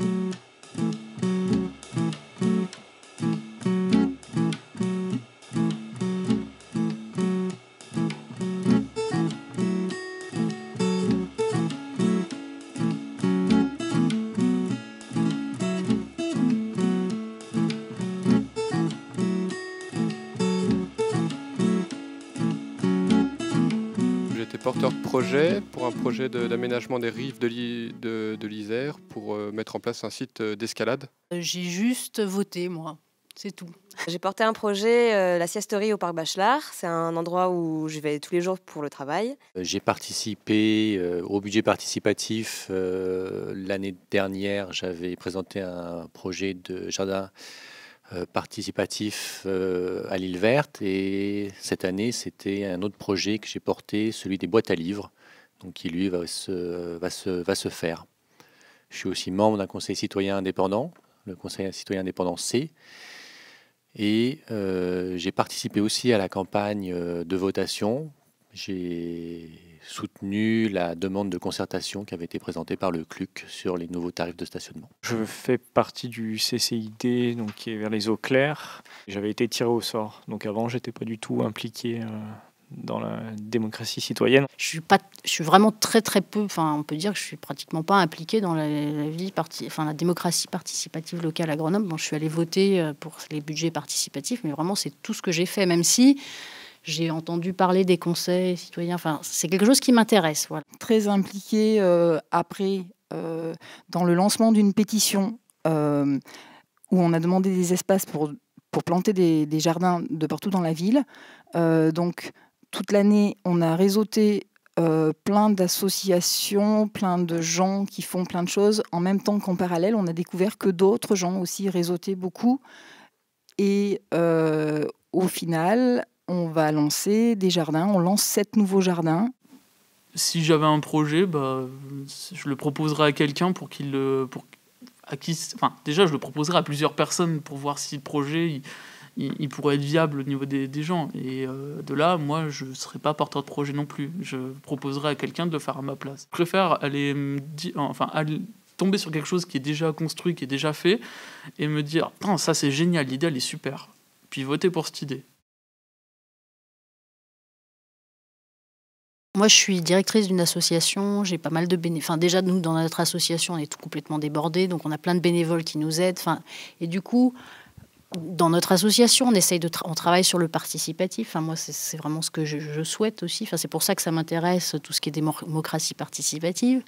Mm-hmm. projet, pour un projet d'aménagement des rives de, de, l'Isère, pour euh, mettre en place un site euh, d'escalade. Euh, j'ai juste voté, moi. C'est tout. J'ai porté un projet, la siesterie au parc Bachelard. C'est un endroit où je vais tous les jours pour le travail. J'ai participé au budget participatif. L'année dernière, j'avais présenté un projet de jardin euh, participatif euh, à l'île verte. Et cette année, c'était un autre projet que j'ai porté, celui des boîtes à livres, donc qui lui va se, va se, va se faire. Je suis aussi membre d'un conseil citoyen indépendant, le conseil citoyen indépendant C. Et euh, j'ai participé aussi à la campagne de votation. J'ai soutenu la demande de concertation qui avait été présentée par le CLUC sur les nouveaux tarifs de stationnement. Je fais partie du CCID, donc qui est vers les eaux claires. J'avais été tiré au sort, donc avant, j'étais pas du tout impliqué. Euh, dans la démocratie citoyenne. Je suis pas, je suis vraiment très très peu. Enfin, on peut dire que je suis pratiquement pas impliqué dans la, vie enfin la démocratie participative locale à Grenoble. Bon, je suis allée voter euh, pour les budgets participatifs, mais vraiment c'est tout ce que j'ai fait, même si j'ai entendu parler des conseils citoyens. Enfin, c'est quelque chose qui m'intéresse. Voilà. Très impliqué euh, après euh, dans le lancement d'une pétition euh, où on a demandé des espaces pour, pour planter des, jardins de partout dans la ville. donc, toute l'année, on a réseauté plein d'associations, plein de gens qui font plein de choses. En même temps qu'en parallèle, on a découvert que d'autres gens aussi réseautaient beaucoup. Et au final, on va lancer des jardins. On lance sept nouveaux jardins. Si j'avais un projet, bah, je le proposerais à quelqu'un pour qu'il le. Pour, enfin, déjà, je le proposerais à plusieurs personnes pour voir si le projet. Il, pourrait être viable au niveau des, gens. Et euh, de là, moi, je ne serais pas porteur de projet non plus. Je proposerais à quelqu'un de le faire à ma place. Je préfère aller, enfin, tomber sur quelque chose qui est déjà construit, qui est déjà fait, et me dire, ça c'est génial, l'idée elle est super. Puis voter pour cette idée. Moi, je suis directrice d'une association. J'ai pas mal de bénévoles. Enfin, déjà, nous, dans notre association, on est tout complètement débordés. Donc, on a plein de bénévoles qui nous aident. Enfin, et du coup, dans notre association, on essaye de on travaille sur le participatif. Enfin, moi, c'est vraiment ce que je, souhaite aussi. Enfin, c'est pour ça que ça m'intéresse tout ce qui est démocratie participative.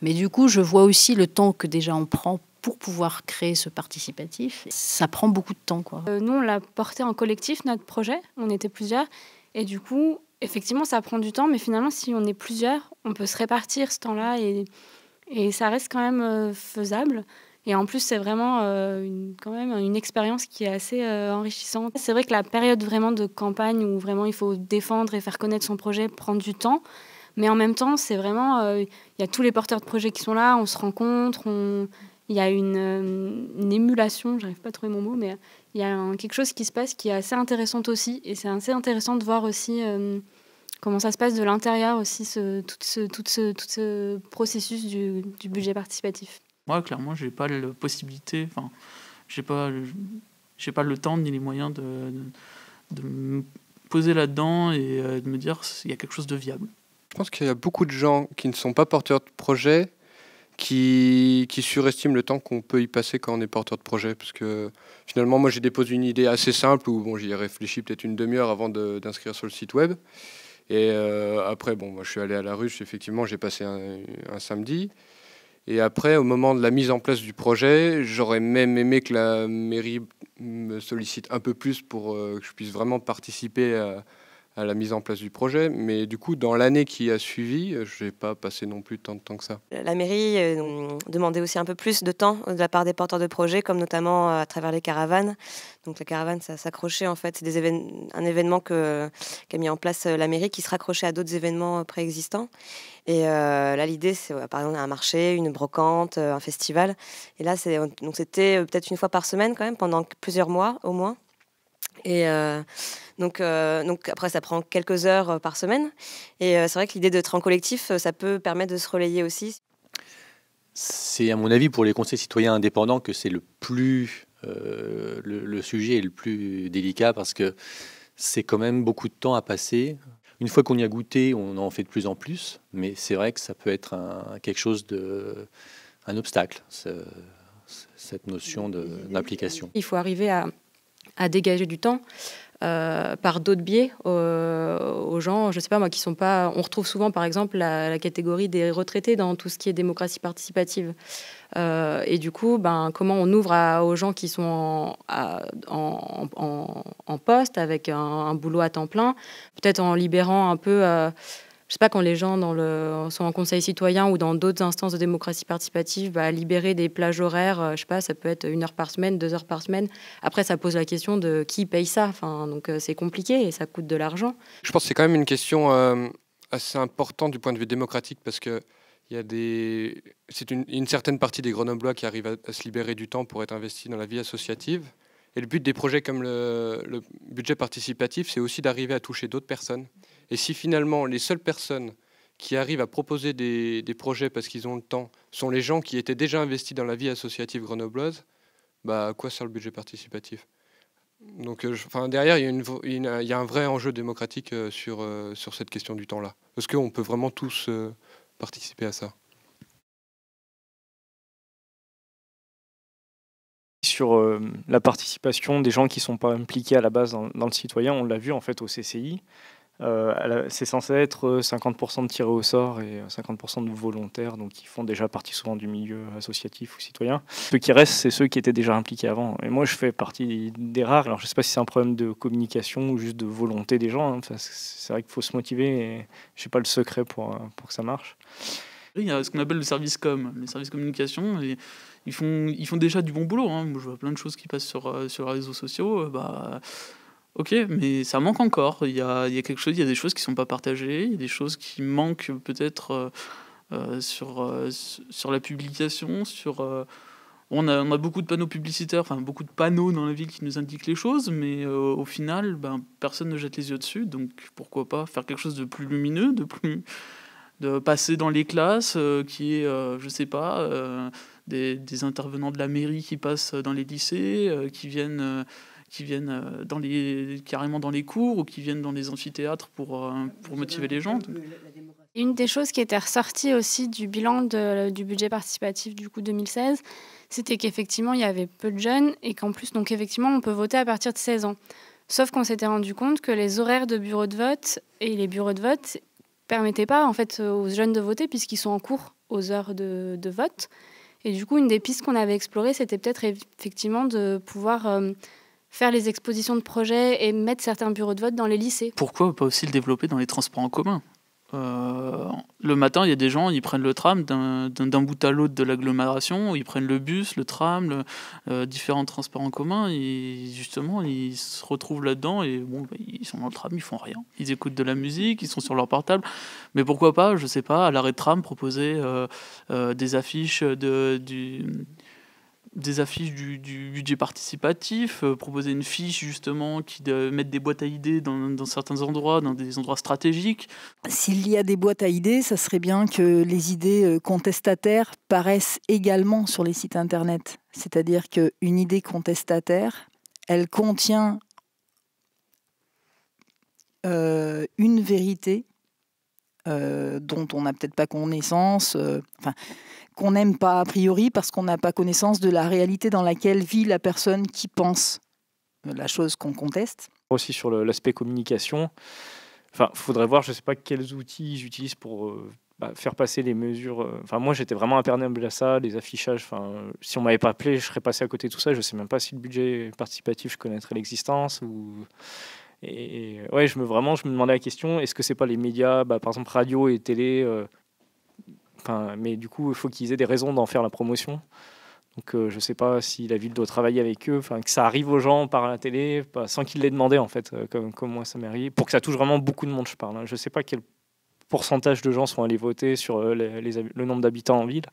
Mais du coup, je vois aussi le temps que déjà on prend pour pouvoir créer ce participatif. Ça prend beaucoup de temps, quoi. Euh, nous, on l'a porté en collectif notre projet. On était plusieurs, et du coup, effectivement, ça prend du temps, mais finalement, si on est plusieurs, on peut se répartir ce temps-là et, ça reste quand même euh, faisable. Et en plus, c'est vraiment euh, une, quand même une expérience qui est assez euh, enrichissante. C'est vrai que la période vraiment de campagne où vraiment il faut défendre et faire connaître son projet prend du temps. Mais en même temps, c'est vraiment, il y a tous les porteurs de projets qui sont là, on se rencontre, on il y a une, émulation, euh, émulation, j'arrive pas à trouver mon mot, mais il y a quelque chose qui se passe qui est assez intéressant aussi. Et c'est assez intéressant de voir aussi euh, comment ça se passe de l'intérieur aussi, ce, tout, ce, tout, ce, tout ce processus du, du budget participatif. Moi, clairement, j'ai pas la possibilité, enfin, j'ai pas, j'ai pas le temps ni les moyens de, de, me poser là-dedans et euh, de me dire s'il y a quelque chose de viable. Je pense qu'il y a beaucoup de gens qui ne sont pas porteurs de projets qui, qui surestiment le temps qu'on peut y passer quand on est porteur de projet. Parce que finalement, moi, j'ai déposé une idée assez simple où bon, j'y ai réfléchi peut-être une demi-heure avant d'inscrire sur le site web. Et euh, après, bon, moi, je suis allé à la ruche, effectivement, j'ai passé un, samedi. Et après, au moment de la mise en place du projet, j'aurais même aimé que la mairie me sollicite un peu plus pour euh, que je puisse vraiment participer à à la mise en place du projet. Mais du coup, dans l'année qui a suivi, je n'ai pas passé non plus tant de temps que ça. La mairie euh, demandait aussi un peu plus de temps de la part des porteurs de projets, comme notamment euh, à travers les caravanes. Donc la caravane, ça s'accrochait en fait. C'est un événement qu'a mis en place euh, la mairie qui se raccrochait à d'autres événements préexistants. Et là, l'idée, c'est par exemple un marché, une brocante, un festival. Et là, c'était peut-être une fois par semaine quand même, pendant plusieurs mois au moins. Et euh, donc, euh, donc après, ça prend quelques heures euh, par semaine. Et c'est vrai que l'idée d'être en collectif, ça peut permettre de se relayer aussi. C'est à mon avis pour les conseils citoyens indépendants que c'est le plus le, sujet est le plus délicat parce que c'est quand même beaucoup de temps à passer. Une fois qu'on y a goûté, on en fait de plus en plus, mais c'est vrai que ça peut être un, quelque chose de un obstacle, cette notion d'application. Il faut arriver à, à dégager du temps. Euh, par d'autres biais euh, aux gens, je sais pas moi, qui sont pas. On retrouve souvent, par exemple, la, catégorie des retraités dans tout ce qui est démocratie participative. Euh, et du coup, ben, comment on ouvre aux gens qui sont en, en, poste avec un, un, boulot à temps plein, peut-être en libérant un peu je sais pas, quand les gens dans le, sont en conseil citoyen ou dans d'autres instances de démocratie participative, bah, libérer des plages horaires, euh, je sais pas, ça peut être une heure par semaine, deux heures par semaine. Après, ça pose la question de qui paye ça. Enfin, donc euh, c'est compliqué et ça coûte de l'argent. Je pense que c'est quand même une question euh, assez importante du point de vue démocratique parce que il y a des, c'est une, certaine partie des Grenoblois qui arrivent à, se libérer du temps pour être investis dans la vie associative. Et le but des projets comme le, le budget participatif, c'est aussi d'arriver à toucher d'autres personnes. Et si finalement les seules personnes qui arrivent à proposer des, projets parce qu'ils ont le temps sont les gens qui étaient déjà investis dans la vie associative grenobloise, bah, quoi sert le budget participatif donc, euh, derrière, il y, a un vrai enjeu démocratique euh, euh, sur, cette question du temps-là. Parce qu'on peut vraiment tous participer à ça Sur la participation des gens qui ne sont pas impliqués à la base dans, dans le citoyen, on l'a vu en fait au CCI. Euh, c'est censé être 50% euh, de tirés au sort et 50% euh, de volontaires, donc qui font déjà partie souvent du milieu associatif ou citoyen. Ceux qui restent, c'est ceux qui étaient déjà impliqués avant. Et moi, je fais partie des rares. Alors, je ne sais pas si c'est un problème de communication ou juste de volonté des gens. Hein, c'est vrai qu'il faut se motiver et je n'ai pas le secret pour, pour que ça marche. Il y a ce qu'on appelle le service com, les services communication. ils, font, ils font déjà du bon boulot. Hein. Je vois plein de choses qui passent sur, sur les réseaux sociaux. Bah, Ok, mais ça manque encore. Il y a, y a quelque chose, il y a des choses qui ne sont pas partagées, il y a des choses qui manquent peut-être euh, euh, sur, euh, sur la publication, sur. on, a, on a, beaucoup de panneaux publicitaires, enfin beaucoup de panneaux dans la ville qui nous indiquent les choses, mais au final, ben, personne ne jette les yeux dessus, donc pourquoi pas faire quelque chose de plus lumineux, de plus de passer dans les classes, qui est, je sais pas, des, des, intervenants de la mairie qui passent dans les lycées, qui viennent qui viennent euh, dans les, carrément dans les cours ou qui viennent dans les amphithéâtres pour, euh, pour motiver les gens. Une des choses qui était ressortie aussi du bilan du budget participatif du coup 2016, c'était qu'effectivement il y avait peu de jeunes et qu'en plus donc effectivement on peut voter à partir de 16 ans. Sauf qu'on s'était rendu compte que les horaires de bureaux de vote et les bureaux de vote permettaient pas en fait euh, aux jeunes de voter puisqu'ils sont en cours aux heures de, vote. Et du coup, une des pistes qu'on avait explorées, c'était peut-être effectivement de pouvoir faire les expositions de projets et mettre certains bureaux de vote dans les lycées. Pourquoi pas aussi le développer dans les transports en commun euh, le matin, il y a des gens, ils prennent le tram d'un bout à l'autre de l'agglomération, ils prennent le bus, le tram, le, euh, différents transports en commun, et justement, ils se retrouvent là-dedans et bon, bah, ils sont dans le tram, ils font rien. Ils écoutent de la musique, ils sont sur leur portable, mais pourquoi pas, je sais pas, à l'arrêt de tram, proposer euh, des affiches de, du, des affiches du, budget participatif, euh, proposer une fiche justement qui de, mette des boîtes à idées dans, certains endroits, dans des endroits stratégiques. S'il y a des boîtes à idées, ça serait bien que les idées euh, contestataires paraissent également sur les sites internet. C'est-à-dire qu'une idée contestataire, elle contient euh, une vérité euh, dont on n'a peut-être pas connaissance, euh, enfin, qu'on n'aime pas a priori parce qu'on n'a pas connaissance de la réalité dans laquelle vit la personne qui pense euh, la chose qu'on conteste. Aussi sur l'aspect communication, enfin, faudrait voir, je ne sais pas quels outils j'utilise pour bah, faire passer les mesures. Enfin, moi, j'étais vraiment imperméable à ça, les affichages. Enfin, si on m'avait pas appelé, je serais passé à côté de tout ça. Je ne sais même pas si le budget participatif, je connaîtrais l'existence ou et, ouais, je me, vraiment, je me demandais la question est-ce que c'est pas les médias, bah, par exemple radio et télé euh, mais du coup, il faut qu'ils aient des raisons d'en faire la promotion. Donc, euh, je sais pas si la ville doit travailler avec eux, enfin, que ça arrive aux gens par la télé, sans qu'ils l'aient demandé, en fait, euh, comme, moi, ça m'arrive, pour que ça touche vraiment beaucoup de monde, je parle. Hein. Je sais pas quel pourcentage de gens sont allés voter sur euh, le nombre d'habitants en ville.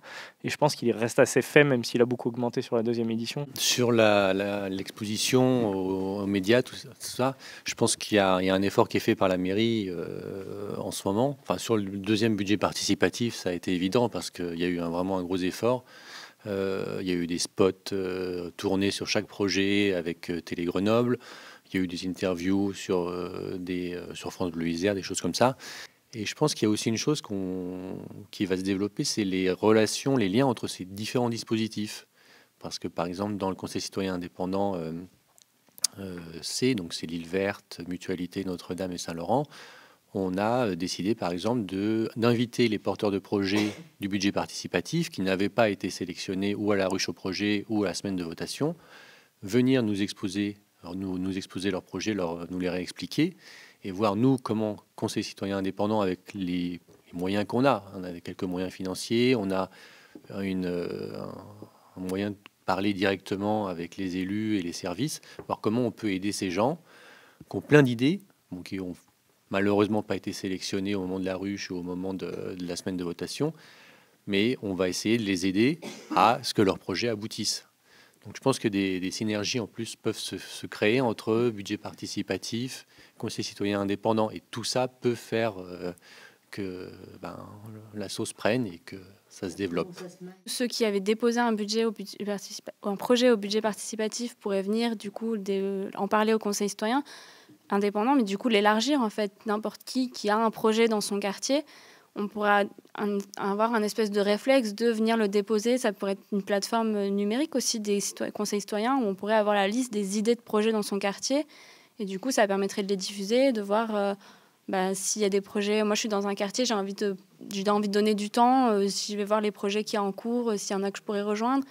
Et je pense qu'il reste assez faible, même s'il a beaucoup augmenté sur la deuxième édition. Sur l'exposition aux, médias, tout ça, je pense qu'il y, a un effort qui est fait par la mairie euh, en ce moment. Enfin, sur le deuxième budget participatif, ça a été évident parce qu'il y a eu vraiment un gros effort. Euh, il y a eu des spots tournés sur chaque projet avec Télé Grenoble. Il y a eu des interviews sur, des, sur France Bleu Isère, des choses comme ça. Et je pense qu'il y a aussi une chose qui va se développer, c'est les relations, les liens entre ces différents dispositifs. Parce que par exemple, dans le Conseil citoyen indépendant euh, euh, C, donc c'est l'île verte, Mutualité, Notre-Dame et Saint-Laurent, on a euh, décidé par exemple d'inviter les porteurs de projets du budget participatif qui n'avaient pas été sélectionnés ou à la ruche au projet ou à la semaine de votation, venir nous exposer, nous, nous exposer leurs projets, nous les réexpliquer et voir nous comment Conseil citoyen indépendant avec les, moyens qu'on a. On a quelques moyens financiers, on a euh, un, moyen de parler directement avec les élus et les services, voir comment on peut aider ces gens qui ont plein d'idées, qui ont malheureusement pas été sélectionnés au moment de la ruche ou au moment de, de la semaine de votation, mais on va essayer de les aider à ce que leur projet aboutissent je pense que des, synergies en plus peuvent se, créer entre budget participatif, conseil citoyen indépendant, et tout ça peut faire euh, que ben, la sauce prenne et que ça se développe. Ceux qui avaient déposé un, budget un projet au budget participatif pourraient venir du coup en parler au conseil citoyen indépendant, mais du coup l'élargir en fait, n'importe qui qui a un projet dans son quartier on pourrait avoir un espèce de réflexe de venir le déposer. Ça pourrait être une plateforme numérique aussi des conseils citoyens où on pourrait avoir la liste des idées de projets dans son quartier. Et du coup, ça permettrait de les diffuser, de voir euh, bah, s'il y a des projets. Moi, je suis dans un quartier, j'ai envie de, envie de donner du temps. Euh, si je vais voir les projets qui sont en cours, euh, s'il y en a que je pourrais rejoindre,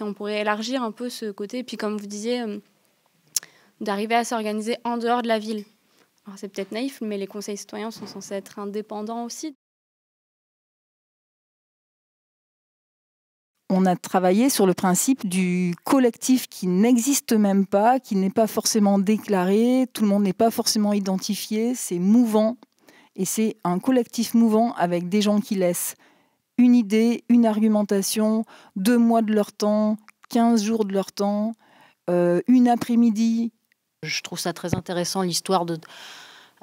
on pourrait élargir un peu ce côté. Et puis, comme vous disiez, d'arriver à s'organiser en dehors de la ville. c'est peut-être naïf, mais les conseils citoyens sont censés être indépendants aussi. on a travaillé sur le principe du collectif qui n'existe même pas, qui n'est pas forcément déclaré, tout le monde n'est pas forcément identifié, c'est mouvant. Et c'est un collectif mouvant avec des gens qui laissent une idée, une argumentation, deux mois de leur temps, 15 jours de leur temps, euh, une après-midi. Je trouve ça très intéressant, l'histoire de,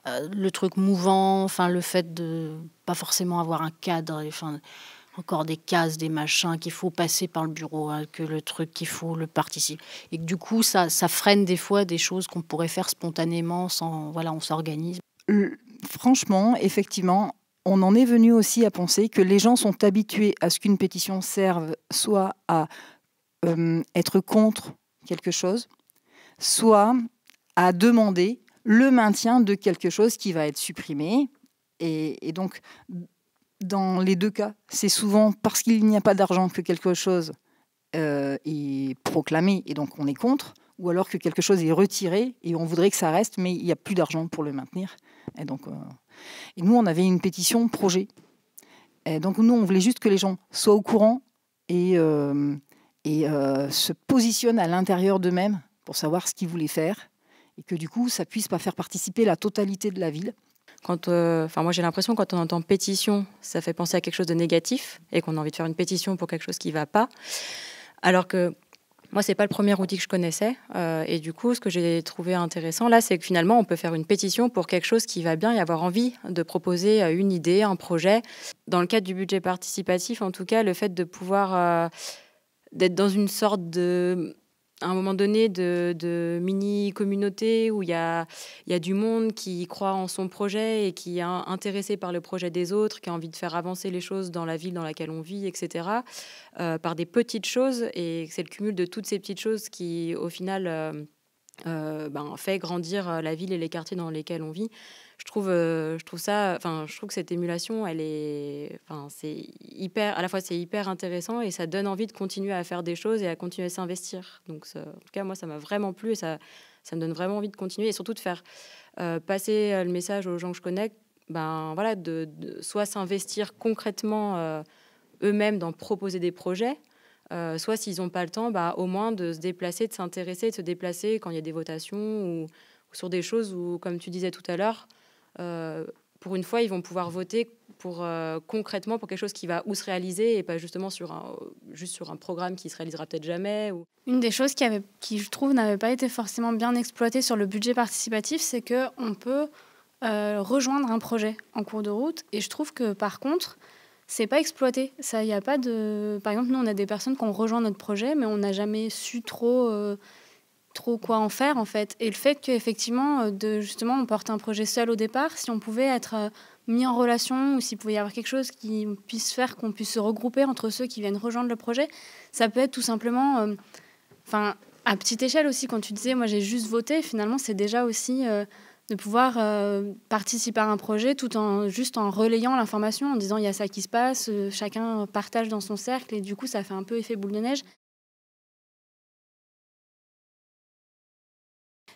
euh, le truc mouvant, enfin le fait de pas forcément avoir un cadre, enfin encore des cases, des machins qu'il faut passer par le bureau, hein, que le truc qu'il faut le participe. Et que du coup, ça, ça freine des fois des choses qu'on pourrait faire spontanément sans. Voilà, on s'organise. Euh, franchement, effectivement, on en est venu aussi à penser que les gens sont habitués à ce qu'une pétition serve soit à euh, être contre quelque chose, soit à demander le maintien de quelque chose qui va être supprimé. et donc, dans les deux cas. C'est souvent parce qu'il n'y a pas d'argent que quelque chose euh, est proclamé et donc on est contre, ou alors que quelque chose est retiré et on voudrait que ça reste, mais il n'y a plus d'argent pour le maintenir. Et donc, euh, nous, on avait une pétition projet. Et donc nous, on voulait juste que les gens soient au courant et, euh, et se positionnent à l'intérieur d'eux-mêmes pour savoir ce qu'ils voulaient faire et que du coup, ça puisse pas faire participer la totalité de la ville quand, euh, enfin moi j'ai l'impression quand on entend pétition, ça fait penser à quelque chose de négatif et qu'on a envie de faire une pétition pour quelque chose qui ne va pas. Alors que moi, c'est pas le premier outil que je connaissais. Euh, et du coup, ce que j'ai trouvé intéressant là, c'est que finalement, on peut faire une pétition pour quelque chose qui va bien et avoir envie de proposer euh, une idée, un projet. Dans le cadre du budget participatif, en tout cas, le fait de pouvoir euh, d'être dans une sorte de à un moment donné de, mini-communauté où il y a, du monde qui croit en son projet et qui est intéressé par le projet des autres, qui a envie de faire avancer les choses dans la ville dans laquelle on vit, etc., euh, par des petites choses. Et c'est le cumul de toutes ces petites choses qui, au final, euh, euh, ben, fait grandir euh, la ville et les quartiers dans lesquels on vit. Je trouve, euh, je trouve ça, enfin, je trouve que cette émulation, elle est, enfin, c'est hyper, à la fois c'est hyper intéressant et ça donne envie de continuer à faire des choses et à continuer à s'investir. Donc, en tout cas, moi, ça m'a vraiment plu et ça, ça me donne vraiment envie de continuer et surtout de faire passer le message aux gens que je connais, ben voilà, de, soit s'investir concrètement eux-mêmes dans proposer des projets euh, soit s'ils n'ont pas le temps, bah, au moins de se déplacer, de s'intéresser, de se déplacer quand il y a des votations ou, sur des choses où, comme tu disais tout à l'heure, euh, pour une fois, ils vont pouvoir voter euh, concrètement pour quelque chose qui va ou se réaliser et pas justement sur juste sur un programme qui se réalisera peut-être jamais. Une des choses qui, je trouve, n'avait pas été forcément bien exploitée sur le budget participatif, c'est qu'on peut rejoindre un projet en cours de route. Et je trouve que par contre, c'est pas exploité. Ça, il a pas de. Par exemple, nous, on a des personnes qui ont rejoint notre projet, mais on n'a jamais su trop, euh, trop quoi en faire, en fait. Et le fait qu'effectivement, euh, de justement, on porte un projet seul au départ, si on pouvait être euh, mis en relation ou s'il pouvait y avoir quelque chose qui puisse faire qu'on puisse se regrouper entre ceux qui viennent rejoindre le projet, ça peut être tout simplement. enfin, à petite échelle aussi, quand tu disais, moi, j'ai juste voté, finalement, c'est déjà aussi de pouvoir euh, participer à un projet tout en juste en relayant l'information, en disant il y a ça qui se passe, euh, chacun partage dans son cercle et du coup ça fait un peu effet boule de neige.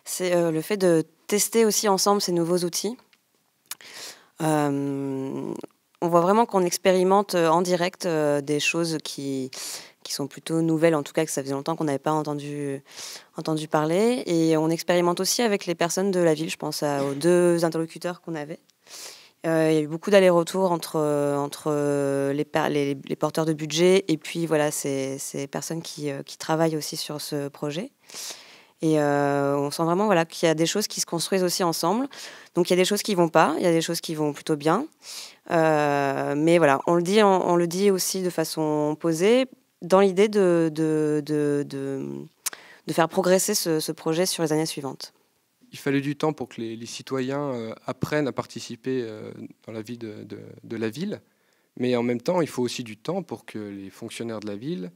C'est euh, le fait de tester aussi ensemble ces nouveaux outils. on voit vraiment qu'on expérimente en direct des choses qui, qui sont plutôt nouvelles, en tout cas que ça faisait longtemps qu'on n'avait pas entendu, entendu parler. Et on expérimente aussi avec les personnes de la ville, je pense à, aux deux interlocuteurs qu'on avait. Euh, il y a eu beaucoup d'allers-retours entre, entre les, les, porteurs de budget et puis voilà, ces, ces personnes qui, euh, qui, travaillent aussi sur ce projet. Et euh, on sent vraiment voilà, qu'il y a des choses qui se construisent aussi ensemble. Donc il y a des choses qui vont pas, il y a des choses qui vont plutôt bien. mais voilà, on le dit, on, le dit aussi de façon posée, dans l'idée de, de, de, de, faire progresser ce, ce, projet sur les années suivantes. Il fallait du temps pour que les, les citoyens euh, apprennent à participer euh, dans la vie de, la ville, mais en même temps, il faut aussi du temps pour que les fonctionnaires de la ville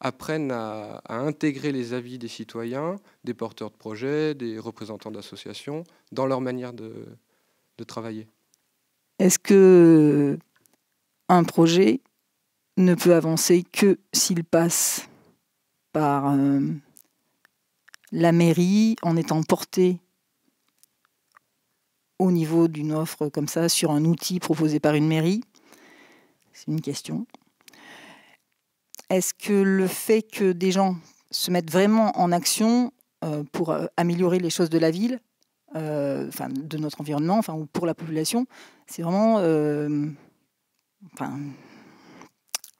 apprennent à, à intégrer les avis des citoyens, des porteurs de projets, des représentants d'associations, dans leur manière de, de travailler. Est-ce que un projet ne peut avancer que s'il passe par euh, la mairie en étant porté au niveau d'une offre comme ça sur un outil proposé par une mairie C'est une question. Est-ce que le fait que des gens se mettent vraiment en action euh, pour euh, améliorer les choses de la ville, de notre environnement, ou pour la population, c'est vraiment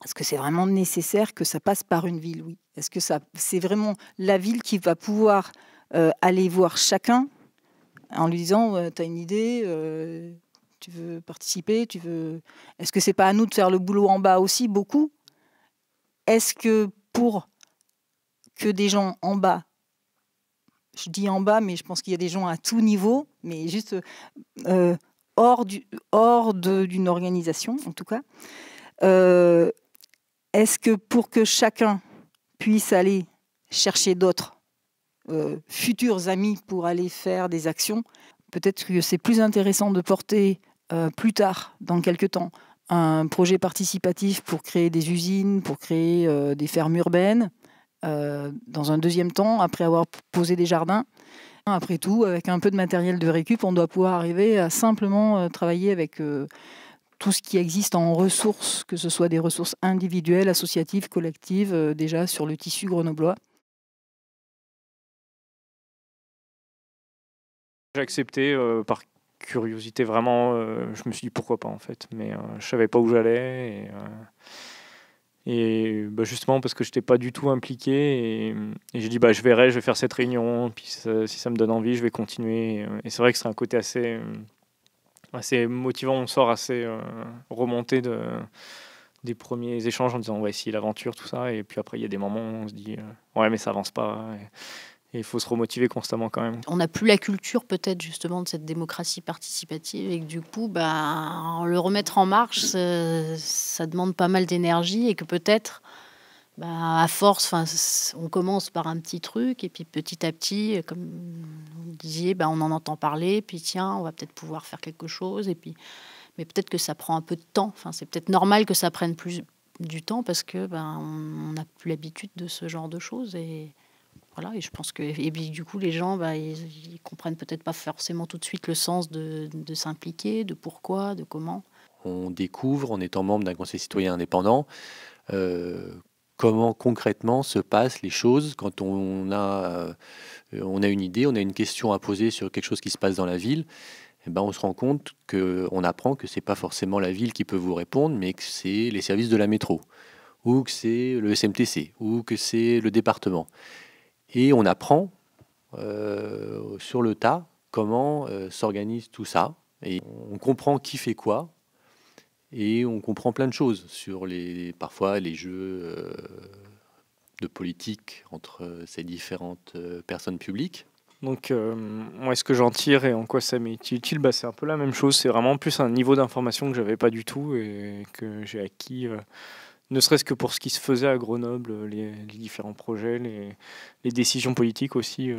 est-ce que c'est vraiment nécessaire que ça passe par une ville Oui. Est-ce que ça, c'est vraiment la ville qui va pouvoir euh, aller voir chacun en lui disant euh, tu as une idée euh, Tu veux participer Tu veux Est-ce que c'est pas à nous de faire le boulot en bas aussi beaucoup Est-ce que pour que des gens en bas je dis en bas, mais je pense qu'il y a des gens à tout niveau, mais juste hors, d'une organisation en tout cas, est-ce que pour que chacun puisse aller chercher d'autres euh, futurs amis pour aller faire des actions, peut-être que c'est plus intéressant de porter euh, plus tard, dans quelques temps, un projet participatif pour créer des usines, pour créer euh, des fermes urbaines, dans un deuxième temps, après avoir posé des jardins. Après tout, avec un peu de matériel de récup, on doit pouvoir arriver à simplement travailler avec tout ce qui existe en ressources, que ce soit des ressources individuelles, associatives, collectives, euh, déjà sur le tissu grenoblois. J'ai accepté euh, par curiosité, vraiment, euh, je me suis dit pourquoi pas en fait, mais je savais pas où j'allais. Et, et bah, justement parce que je n'étais pas du tout impliqué, et, j'ai dit bah, je verrai, je vais faire cette réunion, puis si ça me donne envie, je vais continuer. Et, c'est vrai que c'est un côté assez c'est motivant. On sort assez euh, remonté de, des premiers échanges en disant on va essayer l'aventure, tout ça. Et puis après, il y a des moments où on se dit euh, ouais, mais ça avance pas. Et il faut se remotiver constamment quand même. On n'a plus la culture peut-être justement de cette démocratie participative et que du coup, bah, le remettre en marche, ça demande pas mal d'énergie et que peut-être bah, à force, on commence par un petit truc et puis petit à petit, comme vous disiez, bah, on en entend parler, puis tiens, on va peut-être pouvoir faire quelque chose. Et puis, mais peut-être que ça prend un peu de temps. Enfin, c'est peut-être normal que ça prenne plus du temps parce que ben, on n'a plus l'habitude de ce genre de choses et voilà. Et je pense que et du coup, les gens, ne bah, comprennent peut-être pas forcément tout de suite le sens de, s'impliquer, de pourquoi, de comment. On découvre en étant membre d'un conseil citoyen indépendant euh, comment concrètement se passent les choses quand on a, euh, on a une idée, on a une question à poser sur quelque chose qui se passe dans la ville. Eh ben, on se rend compte qu'on apprend que ce n'est pas forcément la ville qui peut vous répondre, mais que c'est les services de la métro, ou que c'est le SMTC, ou que c'est le département. Et on apprend euh, sur le tas comment euh, s'organise tout ça. Et on comprend qui fait quoi, et on comprend plein de choses sur les parfois les jeux euh, de politique entre euh, ces différentes euh, personnes publiques. Donc, euh, moi, ce que j'en tire et en quoi ça m'est utile, bah, c'est un peu la même chose. C'est vraiment plus un niveau d'information que j'avais pas du tout et que j'ai acquis, ne serait-ce que pour ce qui se faisait à Grenoble, les, différents projets, les, décisions politiques aussi,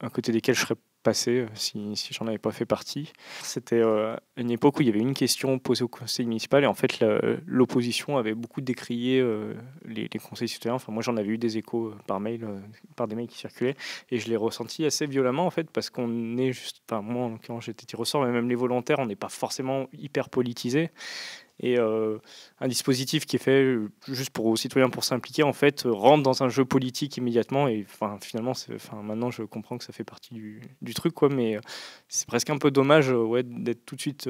à côté desquelles je serais passé euh, si, si j'en avais pas fait partie. C'était euh, une époque où il y avait une question posée au conseil municipal et en fait l'opposition avait beaucoup décrié euh, les, conseils citoyens. Enfin, moi j'en avais eu des échos par mail, par des mails qui circulaient et je l'ai ressenti assez violemment en fait parce qu'on est juste, pas moi quand j'étais tiré au sort, mais même les volontaires, on n'est pas forcément hyper politisés. Et euh, un dispositif qui est fait euh, juste pour aux citoyens pour s'impliquer, en fait, euh, rentre dans un jeu politique immédiatement. Et finalement, maintenant, je comprends que ça fait partie du, truc, quoi. Mais c'est presque un peu dommage ouais, d'être tout de suite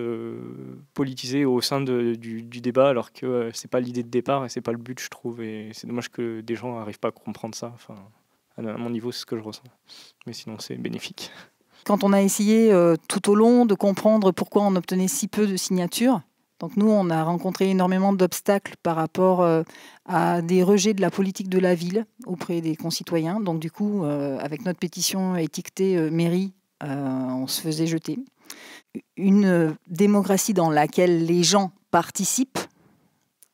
politisé au sein du, débat, alors que ce c'est pas l'idée de départ et c'est pas le but, je trouve. Et c'est dommage que des gens n'arrivent pas à comprendre ça. Enfin, à mon niveau, c'est ce que je ressens. Mais sinon, c'est bénéfique quand on a essayé tout au long de comprendre pourquoi on obtenait si peu de signatures, donc nous, on a rencontré énormément d'obstacles par rapport euh, à des rejets de la politique de la ville auprès des concitoyens. Donc du coup, euh, avec notre pétition étiquetée euh, mairie, on se faisait jeter. Une démocratie dans laquelle les gens participent,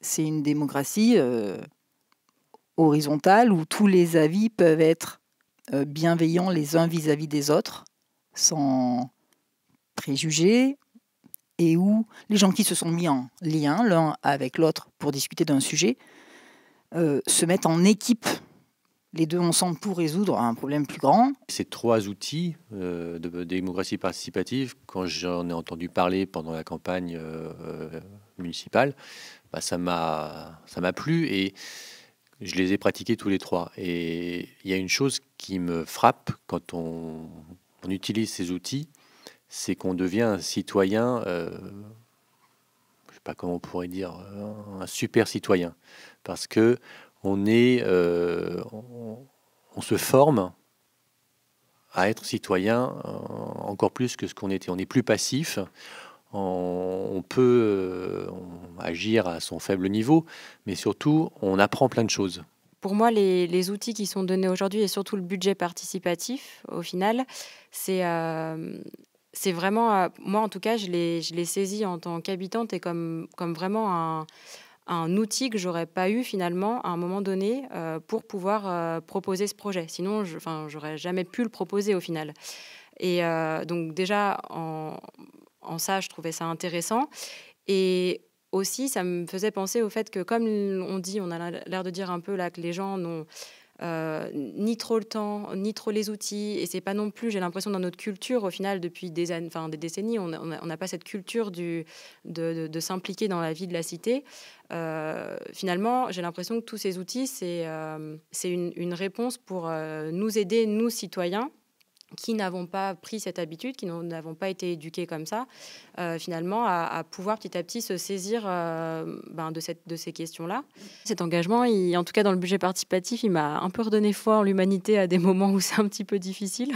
c'est une démocratie horizontale où tous les avis peuvent être bienveillants les uns vis à -vis des autres, sans préjugés, et où les gens qui se sont mis en lien l'un avec l'autre pour discuter d'un sujet euh, se mettent en équipe. Les deux ensemble pour résoudre un problème plus grand. Ces trois outils euh, de, démocratie participative, quand j'en ai entendu parler pendant la campagne euh, euh municipale, bah ça m'a plu et je les ai pratiqués tous les trois. Et il y a une chose qui me frappe quand on utilise ces outils, c'est qu'on devient un citoyen, euh, je sais pas comment on pourrait dire, euh, un super citoyen, parce que on est, euh, on, se forme à être citoyen euh, encore plus que ce qu'on était. On est plus passif, on, peut agir à son faible niveau, mais surtout on apprend plein de choses pour moi, les, les, outils qui sont donnés aujourd'hui et surtout le budget participatif, au final, c'est c'est vraiment, euh, moi en tout cas, je l'ai saisi en tant qu'habitante et comme, comme vraiment un, outil que j'aurais pas eu finalement à un moment donné euh, pour pouvoir euh, proposer ce projet. Sinon, je j'aurais jamais pu le proposer au final. Et donc déjà, en, en, ça, je trouvais ça intéressant. Et aussi, ça me faisait penser au fait que, comme on dit, on a l'air de dire un peu là que les gens n'ont euh, ni trop le temps, ni trop les outils. Et c'est pas non plus, j'ai l'impression, dans notre culture, au final, depuis des, années, des décennies, on n'a pas cette culture du, de, s'impliquer dans la vie de la cité. Euh, finalement, j'ai l'impression que tous ces outils, c'est euh, une, réponse pour nous aider, nous, citoyens, qui n'avons pas pris cette habitude, qui n'avons pas été éduqués comme ça, euh, finalement, à, pouvoir petit à petit se saisir euh, ben de, cette, de ces questions-là. Cet engagement, en tout cas dans le budget participatif, il m'a un peu redonné foi en l'humanité à des moments où c'est un petit peu difficile.